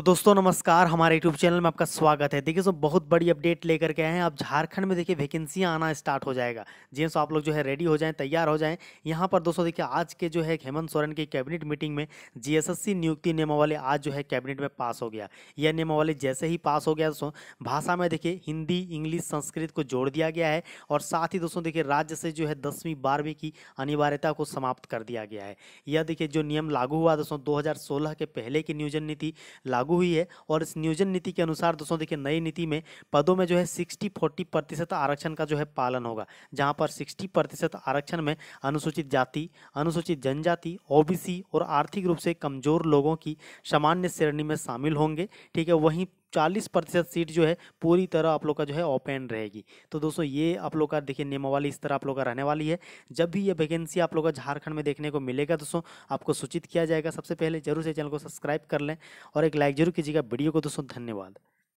तो दोस्तों नमस्कार हमारे यूट्यूब चैनल में आपका स्वागत है देखिए सो बहुत बड़ी अपडेट लेकर के आए हैं अब झारखंड में देखिए वैकेंसियां आना स्टार्ट हो जाएगा जी सो आप लोग जो है रेडी हो जाएं तैयार हो जाएं यहां पर दोस्तों देखिए आज के जो है हेमंत सोरेन की कैबिनेट मीटिंग में जीएसएससी नियुक्ति नियमावली आज जो है कैबिनेट में पास हो गया यह नियमावली जैसे ही पास हो गया दोस्तों भाषा में देखिए हिंदी इंग्लिश संस्कृत को जोड़ दिया गया है और साथ ही दोस्तों देखिए राज्य से जो है दसवीं बारहवीं की अनिवार्यता को समाप्त कर दिया गया है यह देखिए जो नियम लागू हुआ दोस्तों दो के पहले की नियोजन नीति लागू लागू हुई है और इस नियोजन नीति के अनुसार दोस्तों देखिए नई नीति में पदों में जो है सिक्सटी फोर्टी प्रतिशत आरक्षण का जो है पालन होगा जहां पर सिक्सटी प्रतिशत आरक्षण में अनुसूचित जाति अनुसूचित जनजाति ओबीसी और आर्थिक रूप से कमजोर लोगों की सामान्य श्रेणी में शामिल होंगे ठीक है वहीं चालीस प्रतिशत सीट जो है पूरी तरह आप लोग का जो है ओपन रहेगी तो दोस्तों ये आप लोग का देखिए नियमावली इस तरह आप लोग का रहने वाली है जब भी ये वैकेंसी आप लोग का झारखंड में देखने को मिलेगा दोस्तों आपको सूचित किया जाएगा सबसे पहले जरूर से चैनल को सब्सक्राइब कर लें और एक लाइक जरूर कीजिएगा वीडियो को दोस्तों धन्यवाद